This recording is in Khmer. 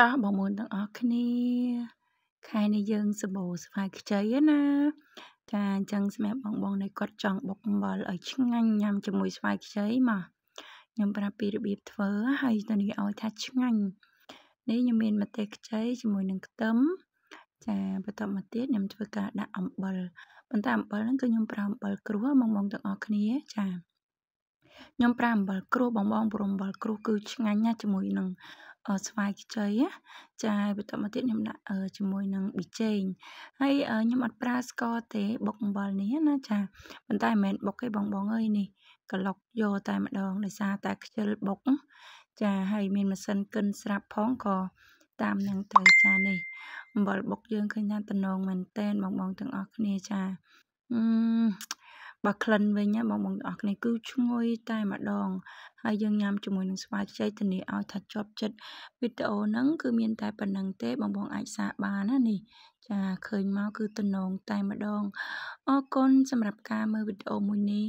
តោះបងប្អូនទាំងអស់គ្នា ខែនេះយើងសម្បូរស្វាយខ្ចីណា ចាអញ្ចឹងសម្រាប់បងបងនេះគាត់ចង់បុកអំបិលឲ្យឆ្ងាញ់ញ៉ាំជាមួយស្វាយខ្ចីមកខ្ញុំប្រាប់ពីរបៀបធ្វើហើយតនេះឲ្យថាឆ្ងាញ់នេះខ្ញុំមានម្ទេសខ្ចីជាមួយនឹងខ្ទឹមចាបន្តមកទៀតខ្ញុំធ្វើការដាក់អំបិលប៉ុន្តែអំបិលហ្នឹងគឺខ្ញុំប្រើអំបិលគ្រួបងបងទាំងអស់គ្នាចាខ្ញុំប្រើអំបិលគ្រួបងបងព្រមអំបិលគ្រួគឺឆ្ងាញ់ណាស់ជាមួយនឹងស្វាយខ្ចីណាចាបន្តមកទៀតខ្ញុំដាក់ជាមួយនឹងប៊ីចេងហើយខ្ញុំអត់ប្រើស្ករទេបុកអំបិលនេះណាចាប៉ុន្តែមិនមែនបុកទេបងបងអើយនេះក្លុកយកតែម្ដងដោយសារតែខ្ជិលបុក ចាហើយមានម៉ាស៊ីនកិនស្រាប់ផងក៏តាមនឹងទៅចានេះអំបិលបុកយើងឃើញថាតំណងមែនតែនបងបងទាំងអស់គ្នាចាអឺបើក្លិនវិញណាបងបងទាំងអស់គ្នាគឺឈ្ងុយតែម្ដងហើយយើងញ៉ាំជាមួយនឹងស្វាយខ្ចីធានាឲ្យថាជាប់ចិត្តវីដេអូហ្នឹងគឺមានតែប៉ុណ្ណឹងទេបងបងអាចសារបានណានេះចាឃើញមកគឺតំណងតែម្ដងអរគុណសម្រាប់ការមើលវីដេអូមួយនេះ